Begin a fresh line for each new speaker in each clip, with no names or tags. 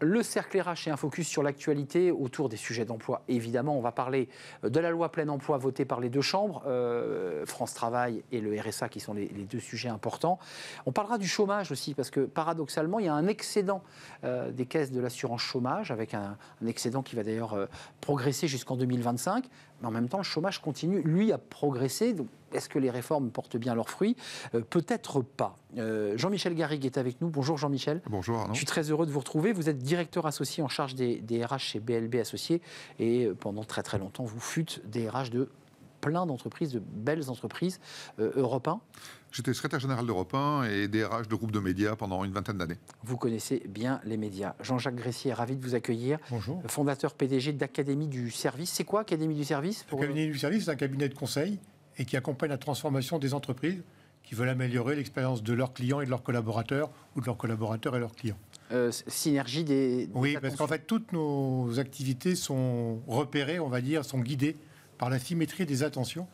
Le cercle RH est un focus sur l'actualité autour des sujets d'emploi. Évidemment, on va parler euh, de la loi plein emploi votée par les deux chambres, euh, France Travail et le RSA, qui sont les, deux sujets importants. On parlera du chômage aussi, parce que paradoxalement, il y a un excédent euh, des caisses de l'assurance chômage, avec un, excédent qui va d'ailleurs progresser jusqu'en 2025. Mais en même temps, le chômage continue, lui, à progresser. Est-ce que les réformes portent bien leurs fruits euh, Peut-être pas. Euh, Jean-Michel Garrigue est avec nous. Bonjour Jean-Michel. Bonjour Arnaud. Je suis très heureux de vous retrouver. Vous êtes directeur associé en charge des, des RH chez BLB Associés et euh, pendant très très longtemps, vous fûtes des RH de plein d'entreprises, de belles entreprises
euh, européennes. J'étais secrétaire général d'Europe 1 et RH de groupes de médias pendant une vingtaine d'années.
Vous connaissez bien les médias. Jean-Jacques Gressier, ravi de vous accueillir. Bonjour. Fondateur PDG d'Académie du Service. C'est quoi Académie du Service Académie du Service, c'est un cabinet de conseil et qui accompagne
la transformation des entreprises qui veulent améliorer l'expérience de leurs clients et de leurs collaborateurs ou de leurs collaborateurs et leurs clients.
Euh, synergie des... oui, parce qu'en fait,
toutes nos activités sont repérées, on va dire, sont guidées par la symétrie des attentions,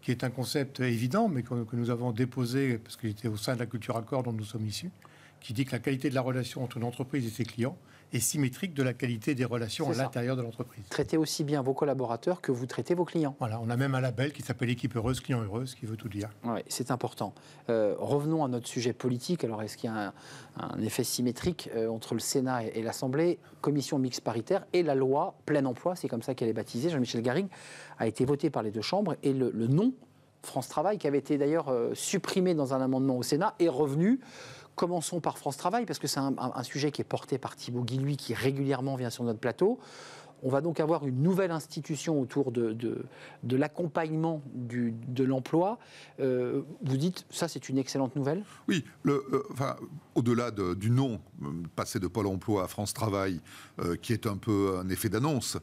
qui est un concept évident, mais que, que nous avons déposé, parce qu'il était au sein de la culture accord dont nous sommes issus, qui dit que la qualité de la relation entre une entreprise et ses clients est symétrique de la qualité des relations à l'intérieur
de l'entreprise. Traitez aussi bien vos collaborateurs que vous traitez vos clients. Voilà, on a même un label qui s'appelle Équipe Heureuse, Client Heureuse, qui veut tout dire. Oui, c'est important. Euh, revenons à notre sujet politique. Alors, est-ce qu'il y a un, effet symétrique euh, entre le Sénat et, l'Assemblée Commission mixte paritaire et la loi plein emploi, c'est comme ça qu'elle est baptisée, Jean-Michel Garing a été votée par les deux chambres et le, nom France Travail, qui avait été d'ailleurs euh, supprimé dans un amendement au Sénat, est revenu Commençons par France Travail, parce que c'est un, sujet qui est porté par Thibaut Guiluy qui régulièrement vient sur notre plateau. On va donc avoir une nouvelle institution autour de, l'accompagnement de l'emploi. Euh, vous dites, ça c'est une excellente nouvelle
Oui, euh, au-delà du nom, euh, passé de Pôle emploi à France Travail, qui est un peu un effet d'annonce,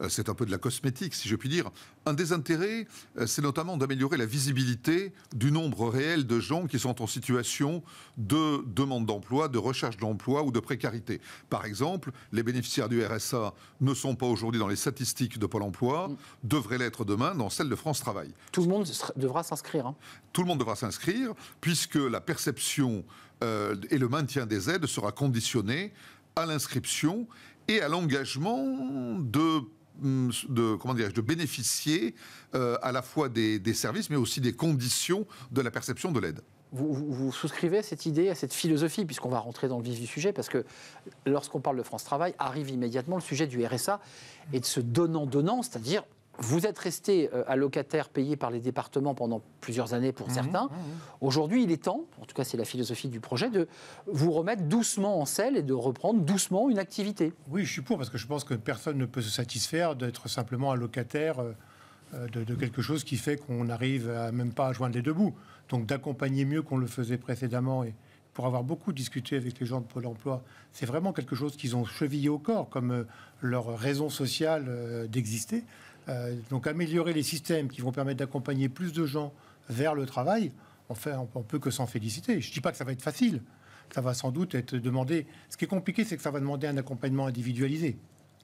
euh, c'est un peu de la cosmétique, si je puis dire. Un des intérêts, euh, c'est notamment d'améliorer la visibilité du nombre réel de gens qui sont en situation de demande d'emploi, de recherche d'emploi ou de précarité. Par exemple, les bénéficiaires du RSA ne sont pas aujourd'hui dans les statistiques de Pôle emploi, mm. devraient l'être demain dans celles de France Travail. Tout le monde devra s'inscrire. Hein. Tout le monde devra s'inscrire, puisque la perception euh, et le maintien des aides sera conditionné à l'inscription et à l'engagement de Hum, de, comment de bénéficier euh, à la fois des, services, mais aussi des conditions de la perception de l'aide.
Vous, souscrivez à cette idée, à cette philosophie, puisqu'on va rentrer dans le vif du sujet, parce que lorsqu'on parle de France Travail, arrive immédiatement le sujet du RSA et de ce donnant-donnant, c'est-à-dire vous êtes resté euh, allocataire payé par les départements pendant plusieurs années pour mhm, certains. Mhm, mhm. Aujourd'hui, il est temps, en tout cas c'est la philosophie du projet, de vous remettre doucement en selle et de reprendre doucement une activité. Oui, je suis pour, parce que je pense que personne ne peut se satisfaire
d'être simplement allocataire euh, euh, de, de, quelque chose qui fait qu'on n'arrive même pas à joindre les deux bouts. Donc d'accompagner mieux qu'on le faisait précédemment et, pour avoir beaucoup discuté avec les gens de Pôle emploi, c'est vraiment quelque chose qu'ils ont chevillé au corps comme leur raison sociale d'exister. Euh, donc améliorer les systèmes qui vont permettre d'accompagner plus de gens vers le travail, on ne on peut que s'en féliciter. Je ne dis pas que ça va être facile, ça va sans doute être demandé. Ce qui est compliqué, c'est que ça va demander un accompagnement individualisé.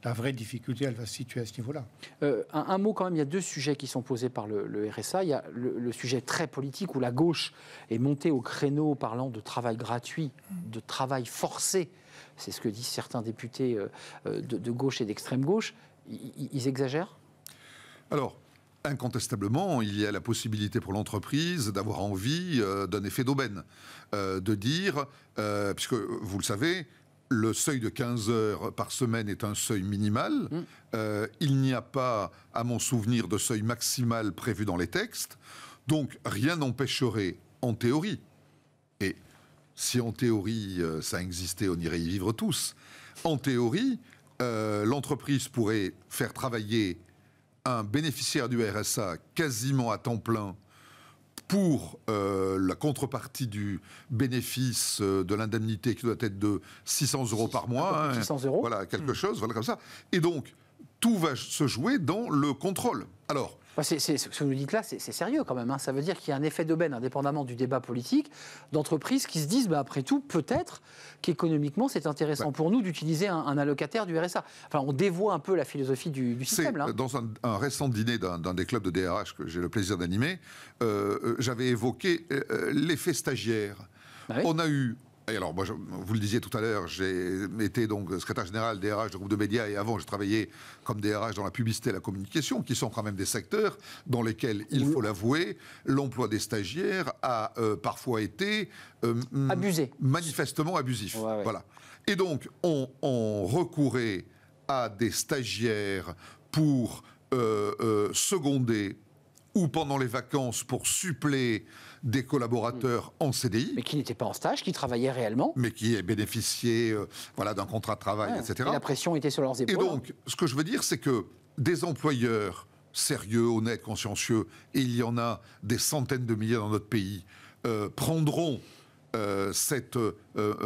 La vraie difficulté, elle va se situer à ce niveau-là.
Euh, un, mot quand même, il y a deux sujets qui sont posés par le, RSA. Il y a le, sujet très politique où la gauche est montée au créneau parlant de travail gratuit, de travail forcé. C'est ce que disent certains députés euh, de, gauche et d'extrême gauche. ils exagèrent
alors, incontestablement, il y a la possibilité pour l'entreprise d'avoir envie euh, d'un effet d'aubaine, euh, de dire, euh, puisque vous le savez, le seuil de 15 heures par semaine est un seuil minimal. Mm. il n'y a pas, à mon souvenir, de seuil maximal prévu dans les textes. Donc rien n'empêcherait, en théorie, et si en théorie ça existait, on irait y vivre tous, en théorie, l'entreprise pourrait faire travailler un bénéficiaire du RSA quasiment à temps plein pour euh, la contrepartie du bénéfice euh, de l'indemnité qui doit être de 600 euros par mois. 600 hein. euros. Voilà, quelque hmm. chose, voilà comme ça. Et donc, tout va se jouer dans le contrôle. Alors, ce que vous dites là, c'est, sérieux quand même. Hein. Ça veut dire
qu'il y a un effet d'aubaine, indépendamment du débat politique, d'entreprises qui se disent, bah, après tout, peut-être qu'économiquement, c'est intéressant pour nous d'utiliser un, allocataire du RSA. Enfin, on dévoie un peu la philosophie
du, système. Dans un, récent dîner d'un, des clubs de DRH que j'ai le plaisir d'animer, euh, j'avais évoqué euh, euh, l'effet stagiaire. Bah on a eu alors, moi, vous le disiez tout à l'heure, j'ai été donc secrétaire général des RH de groupe de médias et avant, j'ai travaillé comme DRH dans la publicité et la communication, qui sont quand même des secteurs dans lesquels, il faut l'avouer, l'emploi des stagiaires a euh, parfois été euh, manifestement abusif. Voilà. Et donc, on, recourait à des stagiaires pour euh, seconder ou pendant les vacances pour suppléer des collaborateurs mm. en CDI. Mais qui n'étaient pas en stage, qui travaillaient réellement. Mais qui bénéficiaient bénéficié euh, voilà, d'un contrat de travail, ah, etc. Et la pression était sur leurs épaules. Et donc, ce que je veux dire, c'est que des employeurs sérieux, honnêtes, consciencieux, et il y en a des centaines de milliers dans notre pays, euh, prendront euh, cette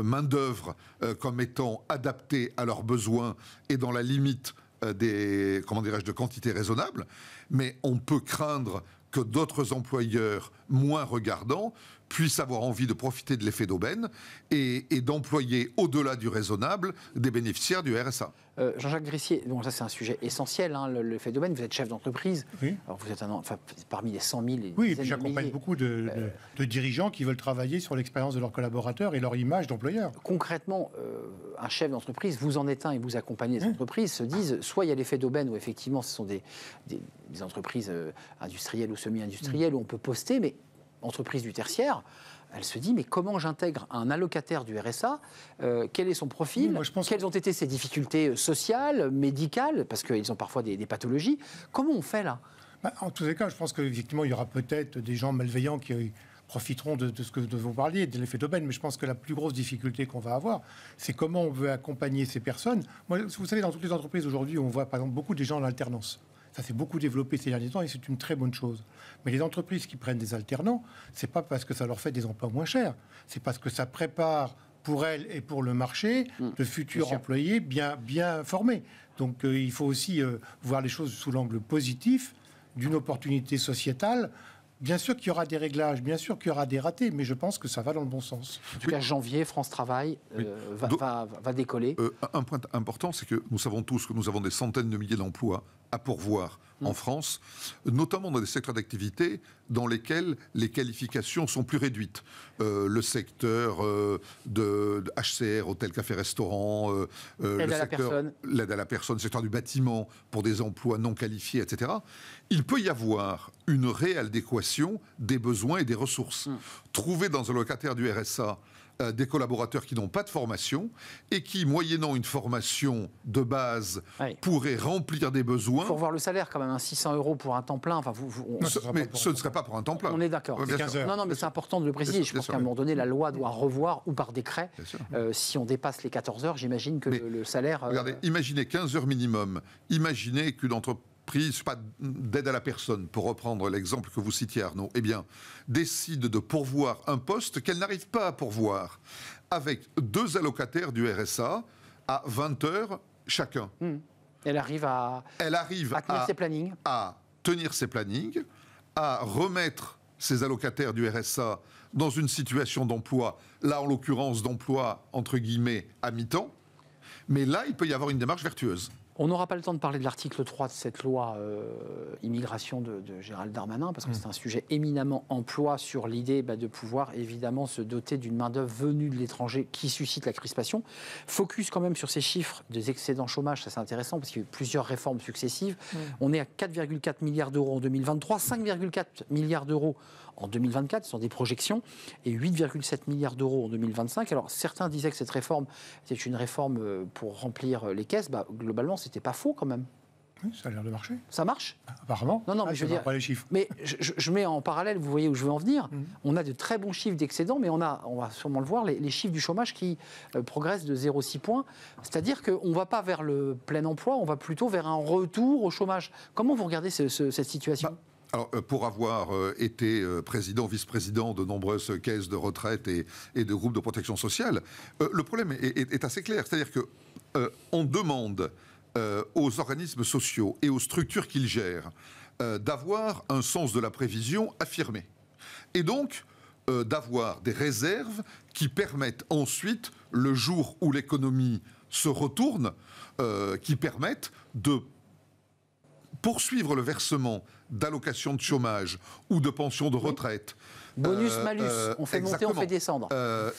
main-d'œuvre comme étant adaptée à leurs besoins et dans la limite des, comment dirais-je, de quantité raisonnable Mais on peut craindre que d'autres employeurs moins regardants puissent avoir envie de profiter de l'effet d'aubaine et, d'employer au-delà du raisonnable des bénéficiaires du RSA.
Euh, Jean-Jacques Grissier, bon, ça c'est un sujet essentiel, hein, l'effet d'aubaine. Vous êtes chef d'entreprise. Alors vous êtes un, parmi les 100 000. Et oui, j'accompagne
beaucoup de, euh, de, dirigeants qui veulent travailler sur l'expérience de leurs collaborateurs et leur image d'employeur.
Concrètement, euh, un chef d'entreprise, vous en êtes un et vous accompagnez les entreprises, se disent soit il y a l'effet d'aubaine où effectivement ce sont des, entreprises industrielles ou semi-industrielles mm. où on peut poster, mais entreprise du tertiaire, elle se dit mais comment j'intègre un allocataire du RSA euh, Quel est son profil Quelles ont été ses difficultés euh, sociales, médicales Parce qu'ils ont parfois des, pathologies. Comment on fait là bah, En tous les cas, je pense qu'effectivement, il y aura peut-être des gens
malveillants qui euh, profiteront de, ce que vous parliez, de l'effet d'aubaine. Mais je pense que la plus grosse difficulté qu'on va avoir, c'est comment on veut accompagner ces personnes. vous savez, dans toutes les entreprises aujourd'hui, on voit par exemple beaucoup des gens en alternance. Ça s'est beaucoup développé ces derniers temps et c'est une très bonne chose. Mais les entreprises qui prennent des alternants, c'est pas parce que ça leur fait des emplois moins chers, c'est parce que ça prépare pour elles et pour le marché mmh, de futurs employés bien, bien formés. Donc euh, il faut aussi euh, voir les choses sous l'angle positif d'une opportunité sociétale. Bien sûr qu'il y aura des réglages, bien sûr qu'il y aura des ratés, mais je pense que ça va dans le bon sens. En tout cas, janvier, France Travail
euh, va, va, décoller. un point important, c'est que nous savons tous que nous avons des centaines de milliers d'emplois à pourvoir en mm. France, notamment dans des secteurs d'activité dans lesquels les qualifications sont plus réduites. Euh, le secteur euh, de, HCR, hôtel, café, restaurant, euh, l'aide à la personne, le secteur du bâtiment pour des emplois non qualifiés, etc. Il peut y avoir une réadéquation des besoins et des ressources. Mm. Trouver dans un locataire du RSA des collaborateurs qui n'ont pas de formation et qui, moyennant une formation de base, pourraient remplir des besoins pour voir le salaire quand même, 600 hein. euros pour un temps plein. Enfin, vous, mais ce ne serait pas pour un temps plein. On est d'accord. non, non, mais
c'est important de le préciser. je pense qu'à un moment donné, la loi doit revoir ou par décret. Euh, si on dépasse les 14 heures, j'imagine que le, salaire. Euh, regardez,
imaginez 15 heures minimum. Imaginez qu'une entreprise pas d'aide à la personne, pour reprendre l'exemple que vous citiez Arnaud, eh bien, décide de pourvoir un poste qu'elle n'arrive pas à pourvoir, avec deux allocataires du RSA à 20 heures chacun.
Hmm. Elle arrive à,
tenir ses plannings. À tenir ses plannings, à remettre ses allocataires du RSA dans une situation d'emploi, là en l'occurrence d'emploi entre guillemets à mi-temps, mais là, il peut y avoir une démarche vertueuse. On n'aura pas le temps de parler de l'article
3 de cette loi euh, immigration de, Gérald Darmanin, parce que hmm. c'est un sujet éminemment emploi sur l'idée bah, de pouvoir évidemment se doter d'une main-d'œuvre venue de l'étranger qui suscite la crispation. Focus quand même sur ces chiffres des excédents chômage, ça c'est intéressant, parce qu'il y a eu plusieurs réformes successives. Hmm. On est à 4,4 milliards d'euros en 2023, 5,4 milliards d'euros en 2024, ce sont des projections, et 8,7 milliards d'euros en 2025. Alors certains disaient que cette réforme était une réforme euh, pour remplir euh, les caisses. Bah, globalement, c'était pas faux quand même. Oui, ça a l'air de marcher. Ça marche ah, Apparemment. Non, non, ah, mais je veux dire. Pas les chiffres. Mais je, mets en parallèle, vous voyez où je veux en venir. Mhm. On a de très bons chiffres d'excédent, mais on a, on va sûrement le voir, les, chiffres du chômage qui euh, progressent de 0,6 points. C'est-à-dire qu'on ne va pas vers le plein emploi, on va plutôt vers un retour
au chômage. Comment vous regardez cette situation bah, alors, euh, pour avoir euh, été euh, président, vice-président de nombreuses caisses de retraite et, de groupes de protection sociale, le problème est, assez clair. C'est-à-dire qu'on demande aux organismes sociaux et aux structures qu'ils gèrent d'avoir un sens de la prévision affirmé. Et donc, d'avoir des réserves qui permettent ensuite, le jour où l'économie se retourne, qui permettent de poursuivre le versement d'allocations de chômage ou de pensions de retraite. Bonus, euh, malus, euh, on fait monter, on fait descendre. Euh,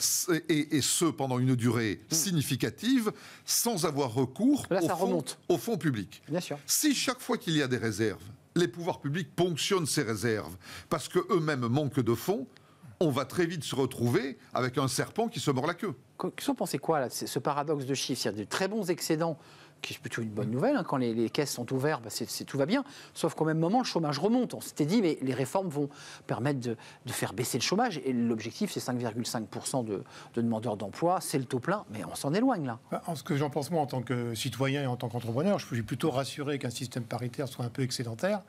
et, ce, pendant une durée mm. significative, sans avoir recours au, fonds, remonte. public. Bien Si chaque fois qu'il y a des réserves, les pouvoirs publics ponctionnent ces réserves parce qu'eux-mêmes manquent de fonds, on va très vite se retrouver avec un serpent qui se mord la queue. Qu'est-ce qu'on pensait quoi,
là, ce paradoxe de chiffres Il y a de très bons excédents qui est plutôt une bonne nouvelle. Hein, quand les, caisses sont ouvertes, bah, c'est, tout va bien. Sauf qu'au même moment, le chômage remonte. On s'était dit, mais les réformes vont permettre de, faire baisser le chômage. Et l'objectif, c'est 5,5% de, demandeurs d'emploi. C'est le taux plein, mais on s'en éloigne là.
Bah, en ce que j'en pense, moi, en tant que citoyen et en tant qu'entrepreneur, je suis plutôt rassuré qu'un système paritaire soit un peu excédentaire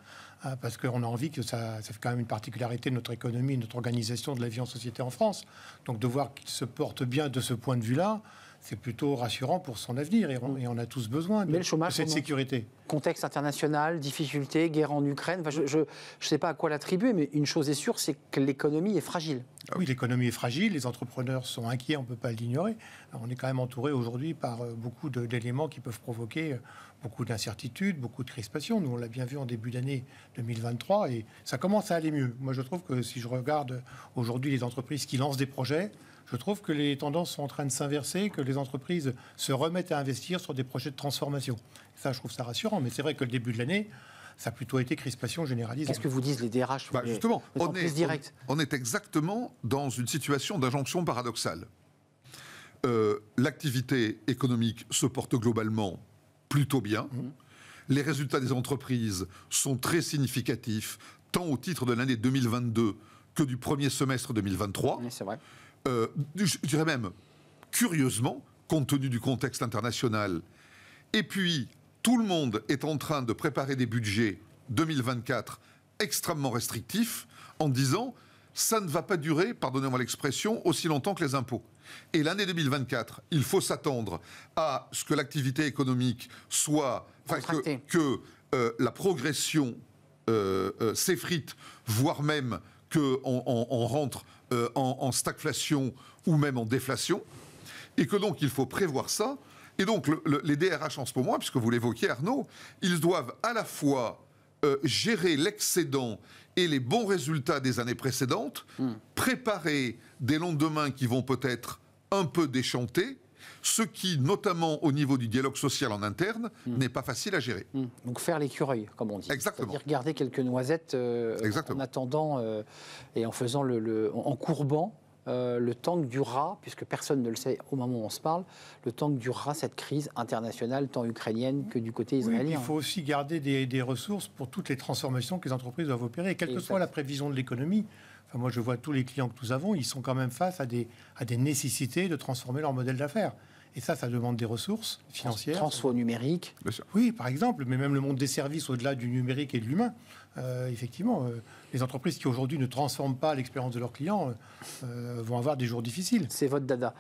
hein, parce qu'on a envie que ça, ça quand même une particularité de notre économie, de notre organisation de la vie en société en France. Donc de voir qu'il se porte bien de ce point de vue-là,
c'est plutôt rassurant pour son avenir. Et on, mm. et a tous besoin de, Mais le chômage, cette sécurité. Contexte international, difficultés, guerre en Ukraine. je ne sais pas à quoi l'attribuer, mais une chose est sûre, c'est que l'économie est fragile.
Ah oui, l'économie est fragile, les entrepreneurs sont inquiets, on ne peut pas l'ignorer. On est quand même entouré aujourd'hui par euh, beaucoup d'éléments qui peuvent provoquer euh, beaucoup d'incertitudes, beaucoup de crispations. Nous, on l'a bien vu en début d'année 2023 et ça commence à aller mieux. Moi, je trouve que si je regarde aujourd'hui les entreprises qui lancent des projets, je trouve que les tendances sont en train de s'inverser, que les entreprises se remettent à investir sur des projets de transformation. Ça, je trouve ça rassurant, mais c'est vrai que le début de l'année, ça a plutôt été crispation généralisée. Qu'est-ce que
vous disent les DRH
bah, Justement, on, est,
est, exactement dans une situation d'injonction paradoxale. Euh, l'activité économique se porte globalement plutôt bien. Mmh. Les résultats des entreprises sont très significatifs, tant au titre de l'année 2022 que du premier semestre 2023. c'est vrai. Euh, je dirais même curieusement, compte tenu du contexte international. Et puis, tout le monde est en train de préparer des budgets 2024 extrêmement restrictifs en disant ça ne va pas durer, pardonnez-moi l'expression, aussi longtemps que les impôts. Et l'année 2024, il faut s'attendre à ce que l'activité économique soit, que, euh, la progression euh, s'effrite, voire même qu'on rentre euh, en, stagflation ou même en déflation, et que donc il faut prévoir ça. Et donc les DRH en ce moment, puisque vous l'évoquiez Arnaud, ils doivent à la fois euh, gérer l'excédent et les bons résultats des années précédentes, hmm. préparer des lendemains qui vont peut-être un peu déchanter ce qui, notamment au niveau du dialogue social en interne, hmm. n'est pas facile à gérer. Hmm.
Donc faire l'écureuil, comme on dit. Exactement. C'est-à-dire garder quelques noisettes euh, en attendant euh, et en faisant le, en courbant. Euh, le temps que durera, puisque personne ne le sait au moment où on se parle, le temps que durera cette crise internationale, tant ukrainienne que du côté israélien. il faut
aussi garder des, des, ressources pour toutes les transformations que les entreprises doivent opérer, quelle que soit la prévision de l'économie moi, je vois tous les clients que nous avons, ils sont quand même face à des, à des nécessités de transformer leur modèle d'affaires. Et ça, ça demande des ressources financières.
Transfo numérique.
Oui, par exemple, mais même le monde des services au-delà du numérique et de l'humain. Euh, effectivement, euh, les entreprises qui aujourd'hui ne transforment pas
l'expérience de leurs clients euh, vont avoir des jours difficiles. C'est votre dada.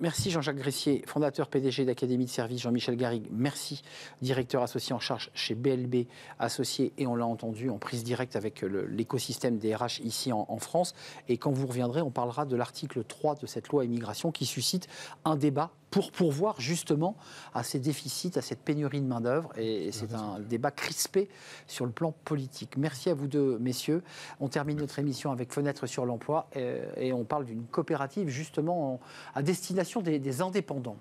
Merci Jean-Jacques Gressier, fondateur PDG d'Académie de Service, Jean-Michel Garrigue. Merci, directeur associé en charge chez BLB Associé, et on l'a entendu en prise directe avec l'écosystème des RH ici en, France. Et quand vous reviendrez, on parlera de l'article 3 de cette loi immigration qui suscite un débat pour pourvoir justement à ces déficits, à cette pénurie de main-d'œuvre. et ah, c'est un débat crispé sur le plan politique. Merci à vous deux, messieurs. On termine notre émission avec Fenêtre sur l'emploi euh, et, on parle d'une coopérative justement à destination des indépendants.